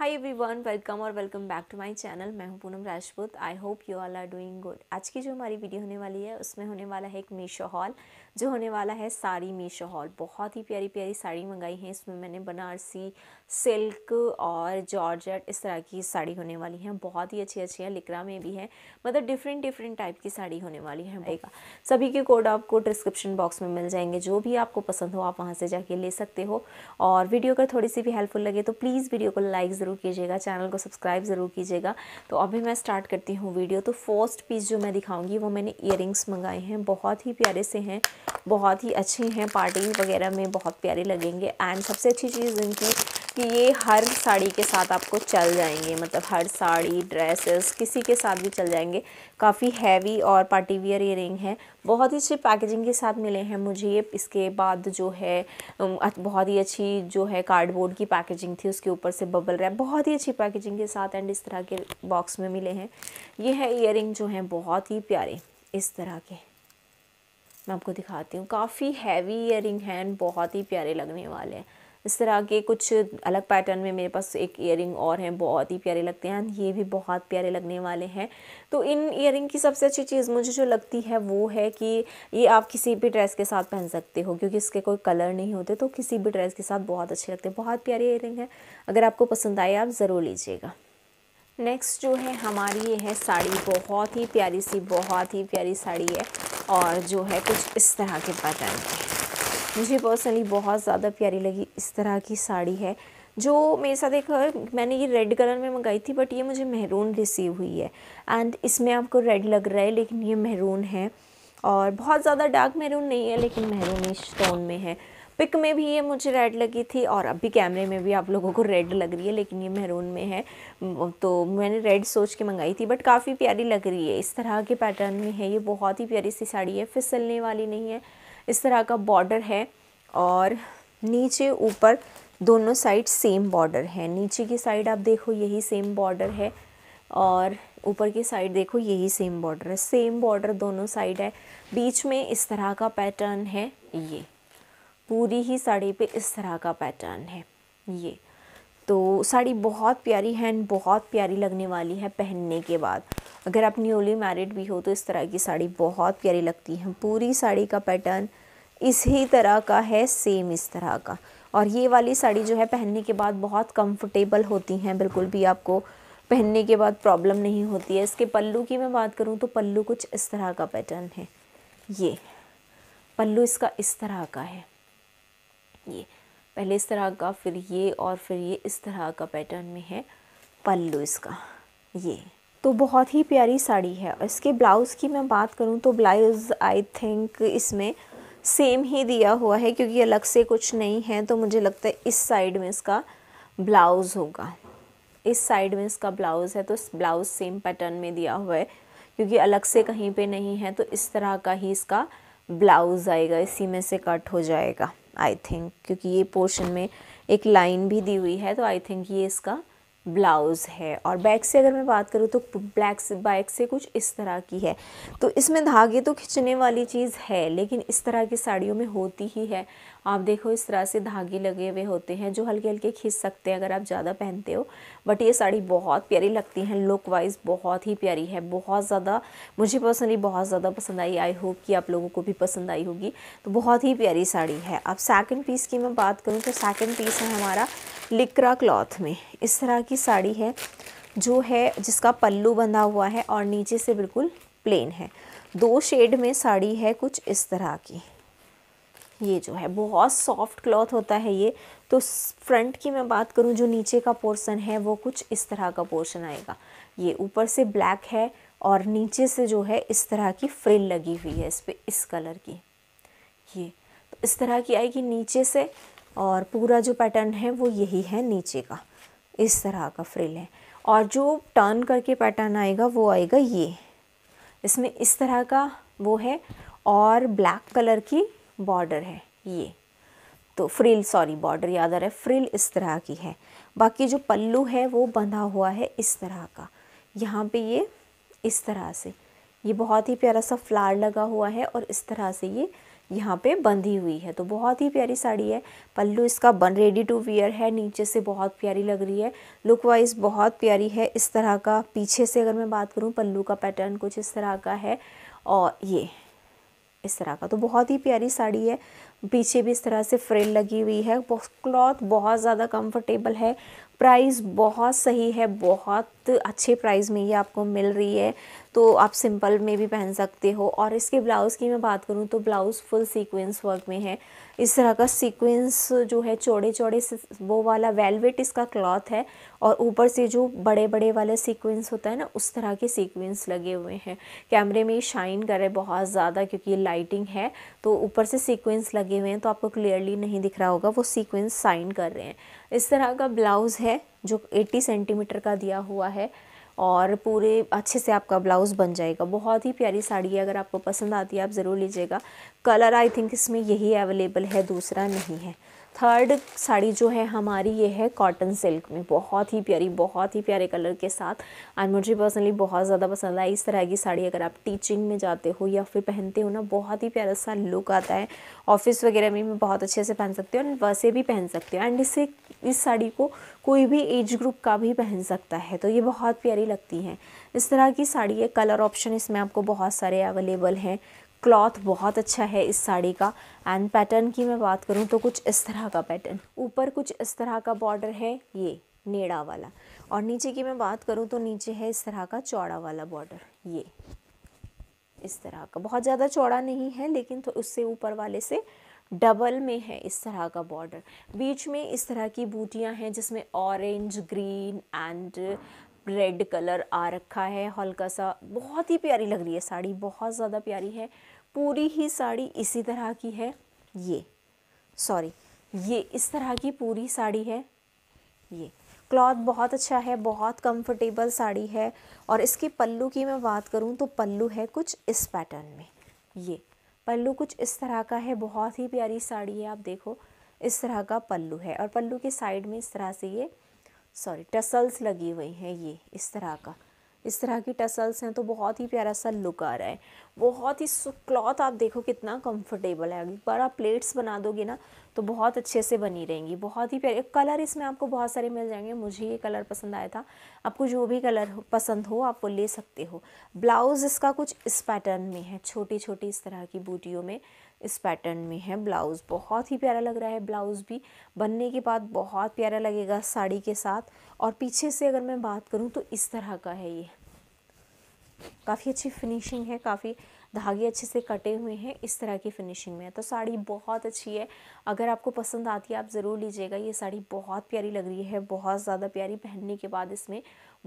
high everyone welcome और welcome back to my channel मैं हूँ Poonam Rajput I hope you all are doing good आज की जो हमारी वीडियो होने वाली है उसमें होने वाला है एक मीशो हॉल जो होने वाला है साड़ी मीशो हॉल बहुत ही प्यारी प्यारी साड़ी मंगाई है इसमें मैंने बनारसी सिल्क और जॉर्जेट इस तरह की साड़ी होने वाली है बहुत ही अच्छी अच्छी है लिकरा में भी है मतलब डिफरेंट डिफरेंट टाइप की साड़ी होने वाली है सभी के कोड आपको डिस्क्रिप्शन बॉक्स में मिल जाएंगे जो भी आपको पसंद हो आप वहाँ से जाके ले सकते हो और वीडियो अगर थोड़ी सी भी हेल्पफुल लगे तो प्लीज़ वीडियो को लाइक ज़रूर ज़रूर कीजिएगा चैनल को सब्सक्राइब ज़रूर कीजिएगा तो अभी मैं स्टार्ट करती हूँ वीडियो तो फर्स्ट पीस जो मैं दिखाऊँगी वो मैंने ईयर मंगाए हैं बहुत ही प्यारे से हैं बहुत ही अच्छे हैं पार्टी वगैरह में बहुत प्यारे लगेंगे एंड सबसे अच्छी चीज़ इनकी कि ये हर साड़ी के साथ आपको चल जाएंगे मतलब हर साड़ी ड्रेसेस किसी के साथ भी चल जाएंगे काफ़ी हैवी और पार्टी वियर ईयरिंग है बहुत ही अच्छी पैकेजिंग के साथ मिले हैं मुझे ये इसके बाद जो है बहुत ही अच्छी जो है कार्डबोर्ड की पैकेजिंग थी उसके ऊपर से बबल रैप बहुत ही अच्छी पैकेजिंग के साथ एंड इस तरह के बॉक्स में मिले हैं ये है इयर जो हैं बहुत ही प्यारे इस तरह के मैं आपको दिखाती हूँ काफ़ी हैवी इयर हैं बहुत ही प्यारे लगने वाले हैं इस तरह के कुछ अलग पैटर्न में मेरे पास एक इयर और हैं बहुत ही प्यारे लगते हैं ये भी बहुत प्यारे लगने वाले हैं तो इन इयर की सबसे अच्छी चीज़ मुझे जो लगती है वो है कि ये आप किसी भी ड्रेस के साथ पहन सकते हो क्योंकि इसके कोई कलर नहीं होते तो किसी भी ड्रेस के साथ बहुत अच्छे लगते हैं बहुत प्यारे इयर है अगर आपको पसंद आए आप ज़रूर लीजिएगा नेक्स्ट जो है हमारी ये है साड़ी बहुत ही प्यारी सी बहुत ही प्यारी साड़ी है और जो है कुछ इस तरह के पैटर्न है मुझे पर्सनली बहुत ज़्यादा प्यारी लगी इस तरह की साड़ी है जो मेरे साथ एक मैंने ये रेड कलर में मंगाई थी बट ये मुझे महरून रिसीव हुई है एंड इसमें आपको रेड लग रहा है लेकिन ये महरून है और बहुत ज़्यादा डार्क महरून नहीं है लेकिन महरूनिश टोन में है पिक में भी ये मुझे रेड लगी थी और अभी कैमरे में भी आप लोगों को रेड लग रही है लेकिन ये महरून में है तो मैंने रेड सोच के मंगाई थी बट काफ़ी प्यारी लग रही है इस तरह के पैटर्न में है ये बहुत ही प्यारी सी साड़ी है फिसलने वाली नहीं है इस तरह का बॉर्डर है और नीचे ऊपर दोनों साइड सेम बॉर्डर है नीचे की साइड आप देखो यही सेम बॉर्डर है और ऊपर की साइड देखो यही सेम बॉर्डर है सेम बॉर्डर दोनों साइड है बीच में इस तरह का पैटर्न है ये पूरी ही साड़ी पे इस तरह का पैटर्न है ये तो साड़ी बहुत प्यारी है बहुत प्यारी लगने वाली है पहनने के बाद अगर आप न्यूली मैरिड भी हो तो इस तरह की साड़ी बहुत प्यारी लगती है पूरी साड़ी का पैटर्न इसी तरह का है सेम इस तरह का और ये वाली साड़ी जो है पहनने के बाद बहुत कंफर्टेबल होती हैं बिल्कुल भी आपको पहनने के बाद प्रॉब्लम नहीं होती है इसके पल्लू की मैं बात करूँ तो पल्लू कुछ इस तरह का पैटर्न है ये पल्लू इसका इस तरह का है ये पहले इस तरह का फिर ये और फिर ये इस तरह का पैटर्न में है पल्लू इसका ये तो बहुत ही प्यारी साड़ी है और इसके ब्लाउज़ की मैं बात करूँ तो ब्लाउज़ आई थिंक इसमें सेम ही दिया हुआ है क्योंकि अलग से कुछ नहीं है तो मुझे लगता है इस साइड में इसका ब्लाउज़ होगा इस साइड में इसका ब्लाउज़ है तो ब्लाउज़ सेम पैटर्न में दिया हुआ है क्योंकि अलग से कहीं पे नहीं है तो इस तरह का ही इसका ब्लाउज़ आएगा इसी में से कट हो जाएगा आई थिंक क्योंकि ये पोर्शन में एक लाइन भी दी हुई है तो आई थिंक ये इसका ब्लाउज़ है और बैक से अगर मैं बात करूँ तो ब्लैक से बैक से कुछ इस तरह की है तो इसमें धागे तो खिंचने वाली चीज़ है लेकिन इस तरह की साड़ियों में होती ही है आप देखो इस तरह से धागे लगे हुए होते हैं जो हल्के हल्के खींच सकते हैं अगर आप ज़्यादा पहनते हो बट ये साड़ी बहुत प्यारी लगती है लुक वाइज बहुत ही प्यारी है बहुत ज़्यादा मुझे पर्सनली बहुत ज़्यादा पसंद आई आई होप कि आप लोगों को भी पसंद आई होगी तो बहुत ही प्यारी साड़ी है अब सेकेंड पीस की मैं बात करूँ तो सेकेंड पीस है हमारा लिकरा क्लॉथ में इस तरह की साड़ी है जो है जिसका पल्लू बंधा हुआ है और नीचे से बिल्कुल प्लेन है दो शेड में साड़ी है कुछ इस तरह की ये जो है बहुत सॉफ्ट क्लॉथ होता है ये तो फ्रंट की मैं बात करूँ जो नीचे का पोर्शन है वो कुछ इस तरह का पोर्शन आएगा ये ऊपर से ब्लैक है और नीचे से जो है इस तरह की फ्रिल लगी हुई है इस पर इस कलर की ये तो इस तरह की आएगी नीचे से और पूरा जो पैटर्न है वो यही है नीचे का इस तरह का फ्रिल है और जो टर्न करके पैटर्न आएगा वो आएगा ये इसमें इस तरह का वो है और ब्लैक कलर की बॉर्डर है ये तो फ्रिल सॉरी बॉर्डर याद आ रहा है फ्रिल इस तरह की है बाकी जो पल्लू है वो बंधा हुआ है इस तरह का यहाँ पे ये इस तरह से ये बहुत ही प्यारा सा फ्लार लगा हुआ है और इस तरह से ये यहाँ पे बंधी हुई है तो बहुत ही प्यारी साड़ी है पल्लू इसका बन रेडी टू वियर है नीचे से बहुत प्यारी लग रही है लुक वाइज बहुत प्यारी है इस तरह का पीछे से अगर मैं बात करूँ पल्लू का पैटर्न कुछ इस तरह का है और ये इस तरह का तो बहुत ही प्यारी साड़ी है पीछे भी इस तरह से फ्रेल लगी हुई है क्लॉथ बहुत ज़्यादा कंफर्टेबल है प्राइस बहुत सही है बहुत अच्छे प्राइस में ये आपको मिल रही है तो आप सिंपल में भी पहन सकते हो और इसके ब्लाउज़ की मैं बात करूँ तो ब्लाउज़ फुल सीक्वेंस वर्क में है इस तरह का सीक्वेंस जो है चौड़े चौड़े वो वाला वेलवेट इसका क्लॉथ है और ऊपर से जो बड़े बड़े वाले सीक्वेंस होता है ना उस तरह के सीक्वेंस लगे हुए हैं कैमरे में शाइन करे बहुत ज़्यादा क्योंकि ये लाइटिंग है तो ऊपर से सीक्वेंस लगे हुए हैं तो आपको क्लियरली नहीं दिख रहा होगा वो सीक्वेंस साइन कर रहे हैं इस तरह का ब्लाउज़ है जो 80 सेंटीमीटर का दिया हुआ है और पूरे अच्छे से आपका ब्लाउज़ बन जाएगा बहुत ही प्यारी साड़ी है अगर आपको पसंद आती है आप ज़रूर लीजिएगा कलर आई थिंक इसमें यही अवेलेबल है दूसरा नहीं है थर्ड साड़ी जो है हमारी ये है कॉटन सिल्क में बहुत ही प्यारी बहुत ही प्यारे कलर के साथ एंड मुझे पर्सनली बहुत ज़्यादा पसंद आई इस तरह की साड़ी अगर आप टीचिंग में जाते हो या फिर पहनते हो ना बहुत ही प्यारा सा लुक आता है ऑफिस वगैरह में भी बहुत अच्छे से पहन सकते हो एंड वैसे भी पहन सकते हो एंड इसे इस साड़ी को कोई भी एज ग्रुप का भी पहन सकता है तो ये बहुत प्यारी लगती हैं इस तरह की साड़ी है कलर ऑप्शन इसमें आपको बहुत सारे अवेलेबल हैं क्लॉथ बहुत अच्छा है इस साड़ी का एंड पैटर्न की मैं बात करूँ तो कुछ इस तरह का पैटर्न ऊपर कुछ इस तरह का बॉर्डर है ये नेड़ा वाला और नीचे की मैं बात करूँ तो नीचे है इस तरह का चौड़ा वाला बॉर्डर ये इस तरह का बहुत ज़्यादा चौड़ा नहीं है लेकिन तो उससे ऊपर वाले से डबल में है इस तरह का बॉर्डर बीच में इस तरह की बूटियाँ हैं जिसमें orange green and red colour आ रखा है हल्का सा बहुत ही प्यारी लग रही है साड़ी बहुत ज़्यादा प्यारी है पूरी ही साड़ी इसी तरह की है ये सॉरी ये इस तरह की पूरी साड़ी है ये क्लॉथ बहुत अच्छा है बहुत कंफर्टेबल साड़ी है और इसके पल्लू की मैं बात करूँ तो पल्लू है कुछ इस पैटर्न में ये पल्लू कुछ इस तरह का है बहुत ही प्यारी साड़ी है आप देखो इस तरह का पल्लू है और पल्लू के साइड में इस तरह से ये सॉरी टसल्स लगी हुई हैं ये इस तरह का इस तरह की टसल्स हैं तो बहुत ही प्यारा सा लुक आ रहा है बहुत ही क्लॉथ आप देखो कितना कंफर्टेबल है बार आप प्लेट्स बना दोगे ना तो बहुत अच्छे से बनी रहेंगी बहुत ही प्यारे कलर इसमें आपको बहुत सारे मिल जाएंगे मुझे ये कलर पसंद आया था आपको जो भी कलर पसंद हो आप वो ले सकते हो ब्लाउज़ इसका कुछ इस पैटर्न में है छोटी छोटी इस तरह की बूटियों में इस पैटर्न में है ब्लाउज़ बहुत ही प्यारा लग रहा है ब्लाउज़ भी बनने के बाद बहुत प्यारा लगेगा साड़ी के साथ और पीछे से अगर मैं बात करूँ तो इस तरह का है ये काफ़ी अच्छी फिनिशिंग है काफ़ी धागे अच्छे से कटे हुए हैं इस तरह की फिनिशिंग में है तो साड़ी बहुत अच्छी है अगर आपको पसंद आती है आप ज़रूर लीजिएगा ये साड़ी बहुत प्यारी लग रही है बहुत ज़्यादा प्यारी पहनने के बाद इसमें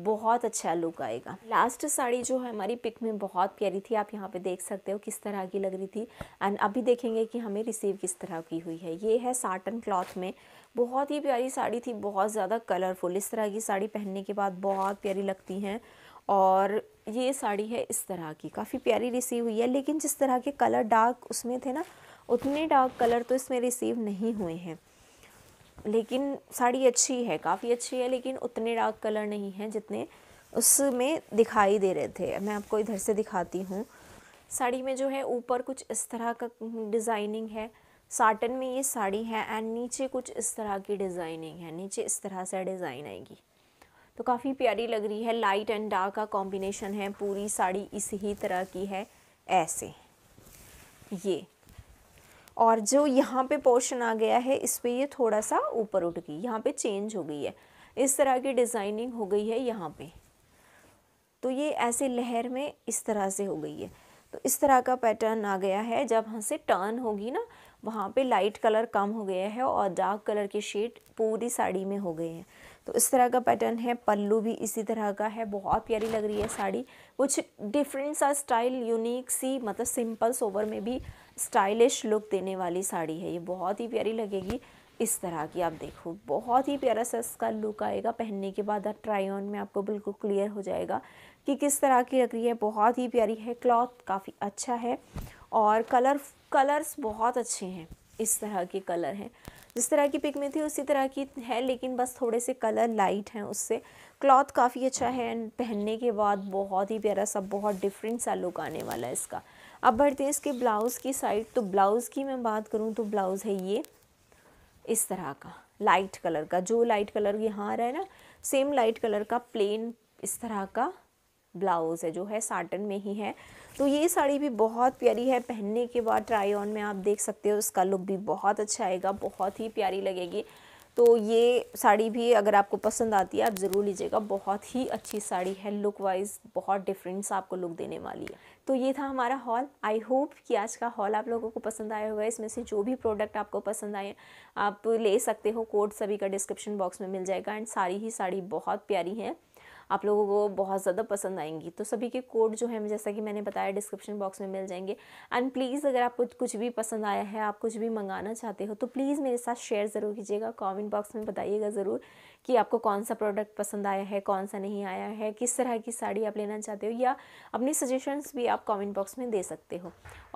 बहुत अच्छा लुक आएगा लास्ट साड़ी जो है हमारी पिक में बहुत प्यारी थी आप यहाँ पे देख सकते हो किस तरह की लग रही थी एंड अभी देखेंगे कि हमें रिसीव किस तरह की हुई है ये है साटन क्लॉथ में बहुत ही प्यारी साड़ी थी बहुत ज़्यादा कलरफुल इस तरह की साड़ी पहनने के बाद बहुत प्यारी लगती हैं और ये साड़ी है इस तरह की काफ़ी प्यारी रिसीव हुई है लेकिन जिस तरह के कलर डार्क उसमें थे ना उतने डार्क कलर तो इसमें रिसीव नहीं हुए हैं लेकिन साड़ी अच्छी है काफ़ी अच्छी है लेकिन उतने डार्क कलर नहीं हैं जितने उसमें दिखाई दे रहे थे मैं आपको इधर से दिखाती हूँ साड़ी में जो है ऊपर कुछ इस तरह का डिज़ाइनिंग है साटन में ये साड़ी है एंड नीचे कुछ इस तरह की डिज़ाइनिंग है नीचे इस तरह से डिज़ाइन आएगी तो काफ़ी प्यारी लग रही है लाइट एंड डार्क का कॉम्बिनेशन है पूरी साड़ी इस ही तरह की है ऐसे ये और जो यहाँ पे पोर्शन आ गया है इस पर ये थोड़ा सा ऊपर उठ गई यहाँ पे चेंज हो गई है इस तरह की डिज़ाइनिंग हो गई है यहाँ पे तो ये ऐसे लहर में इस तरह से हो गई है तो इस तरह का पैटर्न आ गया है जब हम से टर्न होगी ना वहाँ पे लाइट कलर कम हो गया है और डार्क कलर के शेड पूरी साड़ी में हो गए हैं तो इस तरह का पैटर्न है पल्लू भी इसी तरह का है बहुत प्यारी लग रही है साड़ी कुछ डिफरेंट सा स्टाइल यूनिक सी मतलब सिंपल सोवर में भी स्टाइलिश लुक देने वाली साड़ी है ये बहुत ही प्यारी लगेगी इस तरह की आप देखो बहुत ही प्यारा सा इसका लुक आएगा पहनने के बाद आप ट्राई ऑन में आपको बिल्कुल क्लियर हो जाएगा कि किस तरह की लग रही है बहुत ही प्यारी है क्लॉथ काफ़ी अच्छा है और कलर कलर्स बहुत अच्छे हैं इस तरह के कलर हैं जिस तरह की पिक में थी उसी तरह की है लेकिन बस थोड़े से कलर लाइट हैं उससे क्लॉथ काफ़ी अच्छा है एंड पहनने के बाद बहुत ही प्यारा सा बहुत डिफरेंट सा लुक आने वाला है इसका अब बढ़ते हैं इसके ब्लाउज़ की साइड तो ब्लाउज़ की मैं बात करूँ तो ब्लाउज़ है ये इस तरह का लाइट कलर का जो लाइट कलर यहाँ आ रहा है ना सेम लाइट कलर का प्लेन इस तरह का ब्लाउज़ है जो है साटन में ही है तो ये साड़ी भी बहुत प्यारी है पहनने के बाद ट्राई ऑन में आप देख सकते हो इसका लुक भी बहुत अच्छा आएगा बहुत ही प्यारी लगेगी तो ये साड़ी भी अगर आपको पसंद आती है आप ज़रूर लीजिएगा बहुत ही अच्छी साड़ी है लुक वाइज बहुत डिफरेंस आपको लुक देने वाली है तो ये था हमारा हॉल आई होप कि आज का हॉल आप लोगों को पसंद आया होगा इसमें से जो भी प्रोडक्ट आपको पसंद आए आप ले सकते हो कोड सभी का डिस्क्रिप्शन बॉक्स में मिल जाएगा एंड सारी ही साड़ी बहुत प्यारी है आप लोगों को बहुत ज़्यादा पसंद आएंगी तो सभी के कोड जो है जैसा कि मैंने बताया डिस्क्रिप्शन बॉक्स में मिल जाएंगे एंड प्लीज़ अगर आपको कुछ भी पसंद आया है आप कुछ भी मंगाना चाहते हो तो प्लीज़ मेरे साथ शेयर ज़रूर कीजिएगा कॉमेंट बॉक्स में बताइएगा ज़रूर कि आपको कौन सा प्रोडक्ट पसंद आया है कौन सा नहीं आया है किस तरह की साड़ी आप लेना चाहते हो या अपनी सजेशंस भी आप कमेंट बॉक्स में दे सकते हो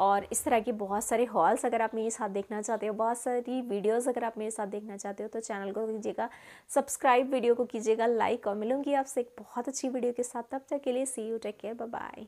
और इस तरह के बहुत सारे हॉल्स अगर आप मेरे साथ देखना चाहते हो बहुत सारी वीडियोस अगर आप मेरे साथ देखना चाहते हो तो चैनल को कीजिएगा सब्सक्राइब वीडियो को कीजिएगा लाइक और मिलूंगी आपसे एक बहुत अच्छी वीडियो के साथ तब तक के लिए see you take care bye